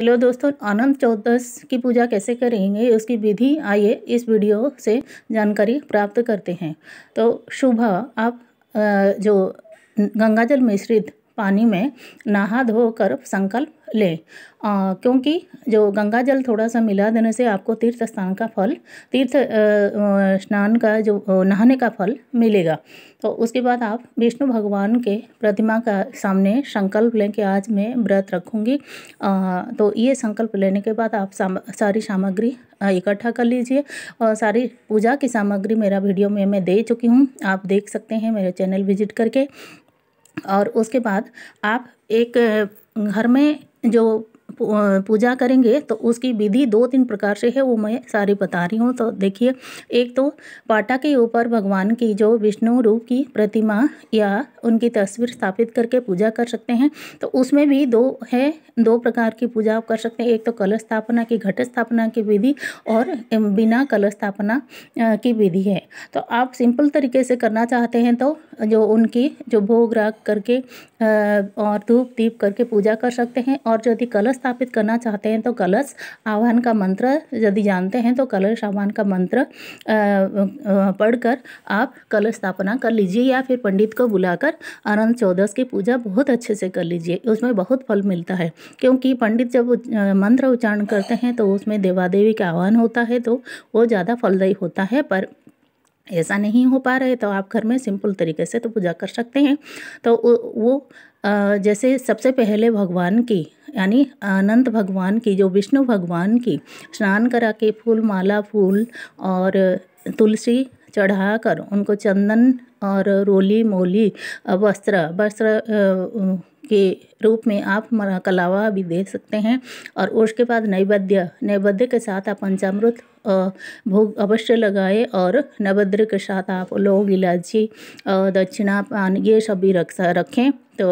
hello दोस्तों अनंत चौदस की पूजा कैसे करेंगे उसकी विधि आइए इस वीडियो से जानकारी प्राप्त करते हैं तो शुभ आप जो गंगाजल मिश्रित पानी में नहा धो कर संकल्प ले आ, क्योंकि जो गंगा जल थोड़ा सा मिला देने से आपको तीर्थ स्नान का फल तीर्थ स्नान का जो नहाने का फल मिलेगा तो उसके बाद आप विष्णु भगवान के प्रतिमा का सामने संकल्प लें कि आज मैं व्रत रखूँगी तो ये संकल्प लेने के बाद आप साम, सारी सामग्री इकट्ठा कर लीजिए और सारी पूजा की सामग्री मेरा वीडियो में मैं दे चुकी हूँ आप देख सकते हैं मेरे चैनल विजिट करके और उसके बाद आप एक घर में जो पूजा करेंगे तो उसकी विधि दो तीन प्रकार से है वो मैं सारी बता रही हूँ तो देखिए एक तो पाटा के ऊपर भगवान की जो विष्णु रूप की प्रतिमा या उनकी तस्वीर स्थापित करके पूजा कर सकते हैं तो उसमें भी दो है दो प्रकार की पूजा आप कर सकते हैं एक तो कलश स्थापना की घट स्थापना की विधि और बिना कलश स्थापना की विधि है तो आप सिंपल तरीके से करना चाहते हैं तो जो उनकी जो भोग राग करके और धूप दीप करके पूजा कर सकते हैं और यदि कलश स्थापित करना चाहते हैं तो कलश आह्वान का मंत्र यदि जानते हैं तो कलश आह्वान का मंत्र पढ़कर आप कलश स्थापना कर लीजिए या फिर पंडित को बुलाकर अनंत चौदस की पूजा बहुत अच्छे से कर लीजिए उसमें बहुत फल मिलता है क्योंकि पंडित जब मंत्र उच्चारण करते हैं तो उसमें देवादेवी का आह्वान होता है तो वो ज़्यादा फलदायी होता है पर ऐसा नहीं हो पा रहा है तो आप घर में सिंपल तरीके से तो पूजा कर सकते हैं तो वो जैसे सबसे पहले भगवान की यानी अनंत भगवान की जो विष्णु भगवान की स्नान करा के फूल माला फूल और तुलसी चढ़ा कर उनको चंदन और रोली मोली वस्त्र वस्त्र के रूप में आप कलावा भी दे सकते हैं और उसके बाद नैवेद्य नैवेद्य के साथ आप पंचामृत भोग अवश्य लगाए और नवद्र के साथ आप लोग इलायची दक्षिणा पान ये सब भी रख रखें तो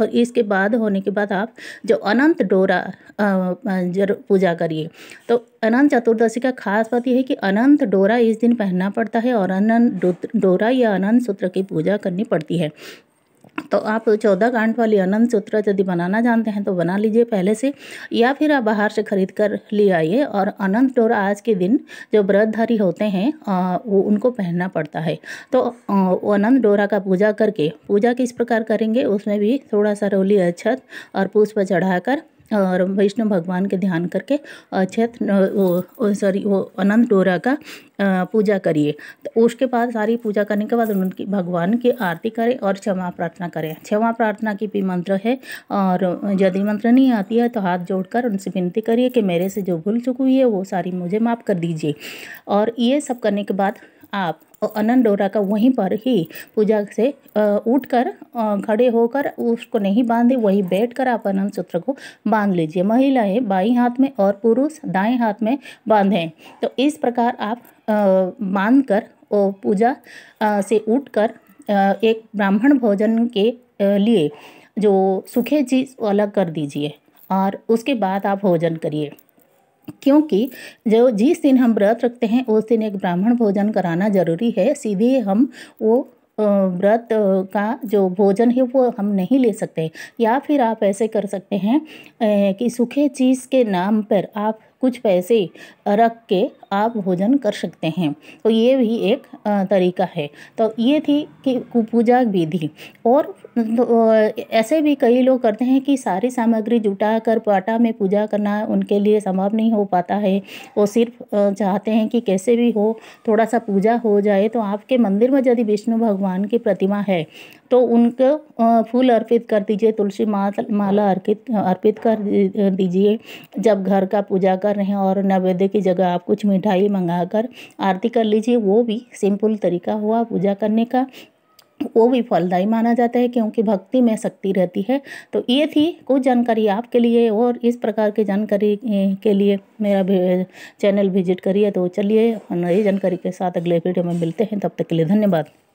और इसके बाद होने के बाद आप जो अनंत डोरा जरूर पूजा करिए तो अनंत चतुर्दशी का खास बात यह है कि अनंत डोरा इस दिन पहनना पड़ता है और अनंत डोरा या अनंत सूत्र की पूजा करनी पड़ती है तो आप चौदह कांट वाली अनंत सूत्र यदि बनाना जानते हैं तो बना लीजिए पहले से या फिर आप बाहर से खरीद कर ले आइए और अनंत डोर आज के दिन जो व्रतधारी होते हैं वो उनको पहनना पड़ता है तो अनंत डोरा का पूजा करके पूजा किस प्रकार करेंगे उसमें भी थोड़ा सा रोली अक्षत और पुष्प चढ़ाकर और विष्णु भगवान के ध्यान करके अक्षत सॉरी वो अनंत डोरा का पूजा करिए तो उसके बाद सारी पूजा करने के बाद उनकी भगवान की आरती करें और क्षमा प्रार्थना करें क्षमा प्रार्थना की भी मंत्र है और यदि मंत्र नहीं आती है तो हाथ जोड़कर उनसे विनती करिए कि मेरे से जो भूल चुकी हुई है वो सारी मुझे माफ़ कर दीजिए और ये सब करने के बाद आप अनन डोरा का वहीं पर ही पूजा से उठकर खड़े होकर उसको नहीं बांधे वहीं बैठकर आप अनंत सूत्र को बांध लीजिए महिलाएं बाई हाथ में और पुरुष दाएं हाथ में बांधें तो इस प्रकार आप बांध कर पूजा से उठकर एक ब्राह्मण भोजन के लिए जो सूखे चीज़ अलग कर दीजिए और उसके बाद आप भोजन करिए क्योंकि जो जिस दिन हम व्रत रखते हैं उस दिन एक ब्राह्मण भोजन कराना जरूरी है सीधे हम वो व्रत का जो भोजन है वो हम नहीं ले सकते या फिर आप ऐसे कर सकते हैं कि सूखे चीज़ के नाम पर आप कुछ पैसे रख के आप भोजन कर सकते हैं तो ये भी एक तरीका है तो ये थी कि पूजा विधि और तो ऐसे भी कई लोग करते हैं कि सारी सामग्री जुटा कर पाटा में पूजा करना उनके लिए संभव नहीं हो पाता है वो सिर्फ चाहते हैं कि कैसे भी हो थोड़ा सा पूजा हो जाए तो आपके मंदिर में यदि विष्णु भगवान भगवान की प्रतिमा है तो उनको फूल अर्पित कर दीजिए तुलसी माला अर्पित अर्पित कर दीजिए जब घर का पूजा कर रहे हैं और नैवेद्य की जगह आप कुछ मिठाई मंगा कर आरती कर लीजिए वो भी सिंपल तरीका हुआ पूजा करने का वो भी फलदायी माना जाता है क्योंकि भक्ति में शक्ति रहती है तो ये थी कुछ जानकारी आपके लिए और इस प्रकार की जानकारी के लिए मेरा चैनल विजिट करिए तो चलिए नई जानकारी के साथ अगले वीडियो में मिलते हैं तब तक के लिए धन्यवाद